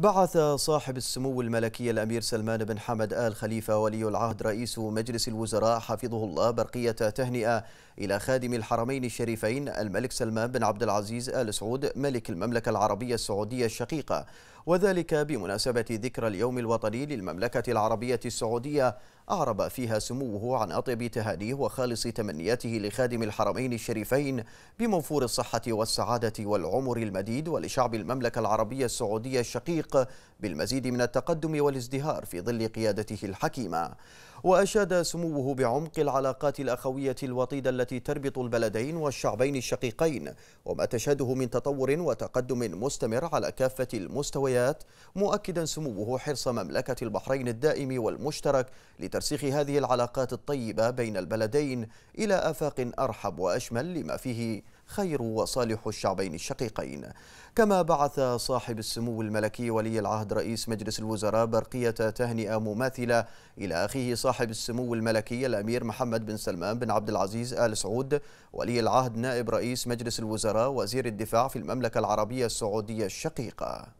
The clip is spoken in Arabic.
بعث صاحب السمو الملكي الأمير سلمان بن حمد آل خليفة ولي العهد رئيس مجلس الوزراء حفظه الله برقية تهنئة إلى خادم الحرمين الشريفين الملك سلمان بن عبد العزيز آل سعود ملك المملكة العربية السعودية الشقيقة وذلك بمناسبة ذكرى اليوم الوطني للمملكة العربية السعودية أعرب فيها سموه عن أطيب تهانيه وخالص تمنياته لخادم الحرمين الشريفين بموفور الصحة والسعادة والعمر المديد ولشعب المملكة العربية السعودية الشقيق بالمزيد من التقدم والازدهار في ظل قيادته الحكيمة وأشاد سموه بعمق العلاقات الأخوية الوطيدة التي تربط البلدين والشعبين الشقيقين وما تشهده من تطور وتقدم مستمر على كافة المستويات مؤكدا سموه حرص مملكة البحرين الدائم والمشترك لترسيخ هذه العلاقات الطيبة بين البلدين إلى آفاق أرحب وأشمل لما فيه خير وصالح الشعبين الشقيقين كما بعث صاحب السمو الملكي ولي العهد رئيس مجلس الوزراء برقية تهنئة مماثلة إلى أخيه صاحب السمو الملكي الأمير محمد بن سلمان بن عبد العزيز آل سعود ولي العهد نائب رئيس مجلس الوزراء وزير الدفاع في المملكة العربية السعودية الشقيقة